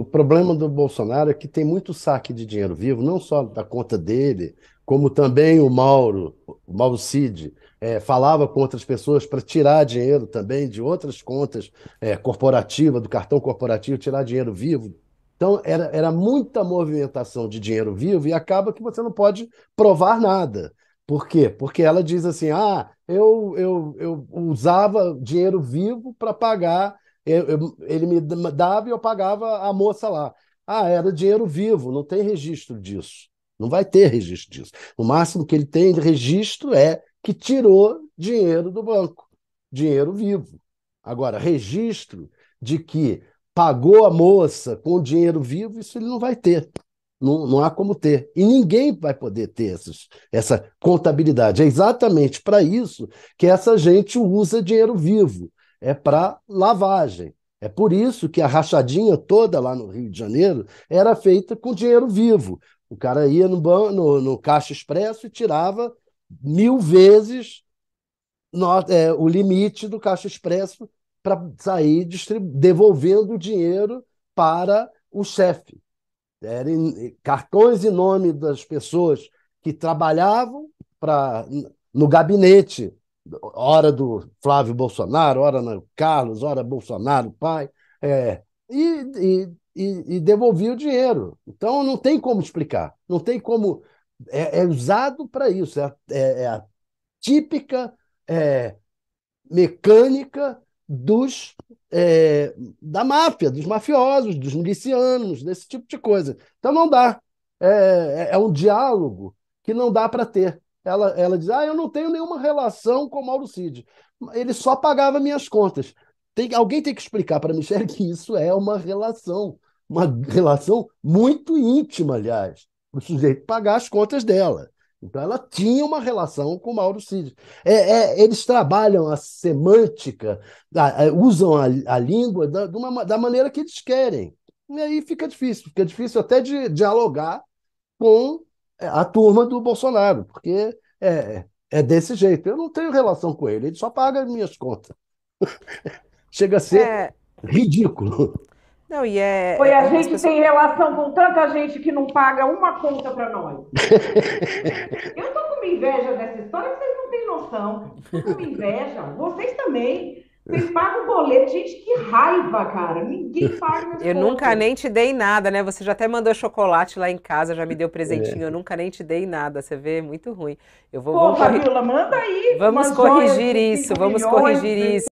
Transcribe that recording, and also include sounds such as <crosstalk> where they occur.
O problema do Bolsonaro é que tem muito saque de dinheiro vivo, não só da conta dele, como também o Mauro, o Mauro Cid, é, falava com outras pessoas para tirar dinheiro também de outras contas é, corporativas, do cartão corporativo, tirar dinheiro vivo. Então, era, era muita movimentação de dinheiro vivo e acaba que você não pode provar nada. Por quê? Porque ela diz assim: ah, eu, eu, eu usava dinheiro vivo para pagar eu, eu, ele me dava e eu pagava a moça lá. Ah, era dinheiro vivo, não tem registro disso. Não vai ter registro disso. O máximo que ele tem de registro é que tirou dinheiro do banco, dinheiro vivo. Agora, registro de que pagou a moça com dinheiro vivo, isso ele não vai ter. Não, não há como ter. E ninguém vai poder ter essa contabilidade. É exatamente para isso que essa gente usa dinheiro vivo é para lavagem. É por isso que a rachadinha toda lá no Rio de Janeiro era feita com dinheiro vivo. O cara ia no, no, no caixa expresso e tirava mil vezes no, é, o limite do caixa expresso para sair devolvendo o dinheiro para o chefe. Eram cartões em nome das pessoas que trabalhavam no gabinete hora do Flávio Bolsonaro, hora do Carlos, hora Bolsonaro, pai, é, e, e, e devolvia o dinheiro. Então não tem como explicar, não tem como. É, é usado para isso, é, é, é, a típica é, mecânica dos é, da máfia, dos mafiosos, dos milicianos, desse tipo de coisa. Então não dá. é um diálogo que não dá para ter. Ela, ela diz: Ah, eu não tenho nenhuma relação com o Mauro Cid. Ele só pagava minhas contas. Tem, alguém tem que explicar para a Michelle que isso é uma relação. Uma relação muito íntima, aliás. O sujeito pagar as contas dela. Então ela tinha uma relação com o Mauro Cid. É, é, eles trabalham a semântica, a, a, usam a, a língua da, uma, da, maneira que eles querem. E aí fica difícil, fica difícil até de dialogar com a turma do Bolsonaro, porque é, é desse jeito. Eu não tenho relação com ele, ele só paga minhas contas. <laughs> Chega a ser é... ridículo. Não, e é. Foi é a é, gente tem relação com tanta gente que não paga uma conta para nós. <laughs> eu tô com uma inveja dessa história que vocês não têm noção. Tô com uma inveja. Vocês também. Você paga o boleto. Gente, que raiva, cara. Ninguém <laughs> paga Eu nunca nem te dei nada, né? Você já até mandou chocolate lá em casa, já me deu <laughs> é. presentinho. É. Eu nunca nem te dei nada. Você vê, muito ruim. Eu vou. Pô, vamos... Fabiola, manda aí. Vamos corrigir isso. Vamos milhões, corrigir né? isso.